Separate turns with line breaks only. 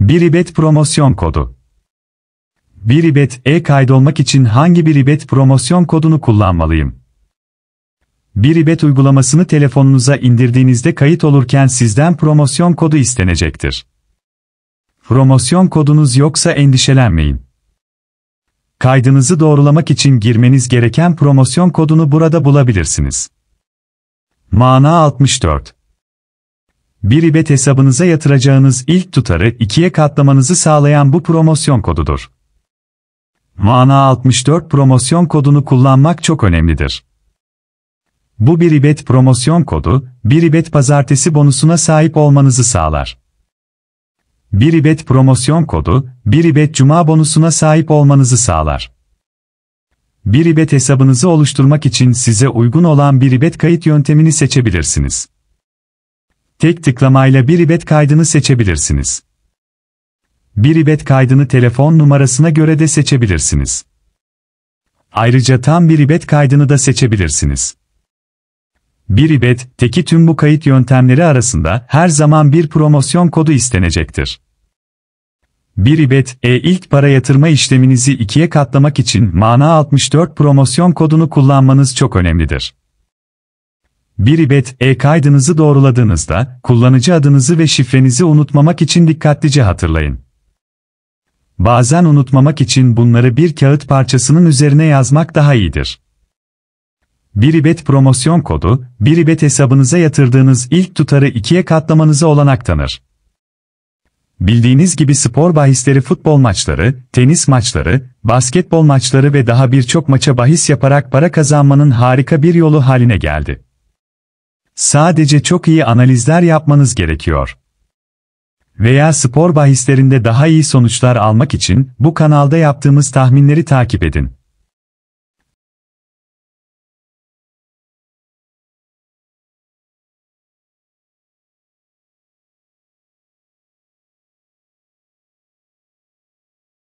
Biribet promosyon kodu. Biribet e kaydolmak için hangi Biribet promosyon kodunu kullanmalıyım? Biribet uygulamasını telefonunuza indirdiğinizde kayıt olurken sizden promosyon kodu istenecektir. Promosyon kodunuz yoksa endişelenmeyin. Kaydınızı doğrulamak için girmeniz gereken promosyon kodunu burada bulabilirsiniz. Mana 64 bir İBET hesabınıza yatıracağınız ilk tutarı ikiye katlamanızı sağlayan bu promosyon kodudur. Mana 64 promosyon kodunu kullanmak çok önemlidir. Bu bir İBET promosyon kodu, bir İBET pazartesi bonusuna sahip olmanızı sağlar. Bir İBET promosyon kodu, bir İBET cuma bonusuna sahip olmanızı sağlar. Bir İBET hesabınızı oluşturmak için size uygun olan bir İBET kayıt yöntemini seçebilirsiniz. Tek tıklamayla bir ibet kaydını seçebilirsiniz. Bir ibet kaydını telefon numarasına göre de seçebilirsiniz. Ayrıca tam bir ibet kaydını da seçebilirsiniz. Bir ibet, teki tüm bu kayıt yöntemleri arasında her zaman bir promosyon kodu istenecektir. Bir ibet, e ilk para yatırma işleminizi ikiye katlamak için mana 64 promosyon kodunu kullanmanız çok önemlidir. Biribet e kaydınızı doğruladığınızda, kullanıcı adınızı ve şifrenizi unutmamak için dikkatlice hatırlayın. Bazen unutmamak için bunları bir kağıt parçasının üzerine yazmak daha iyidir. Biribet promosyon kodu, Biribet hesabınıza yatırdığınız ilk tutarı ikiye katlamanıza olanak tanır. Bildiğiniz gibi spor bahisleri futbol maçları, tenis maçları, basketbol maçları ve daha birçok maça bahis yaparak para kazanmanın harika bir yolu haline geldi. Sadece çok iyi analizler yapmanız gerekiyor. Veya spor bahislerinde daha iyi sonuçlar almak için bu kanalda yaptığımız tahminleri takip edin.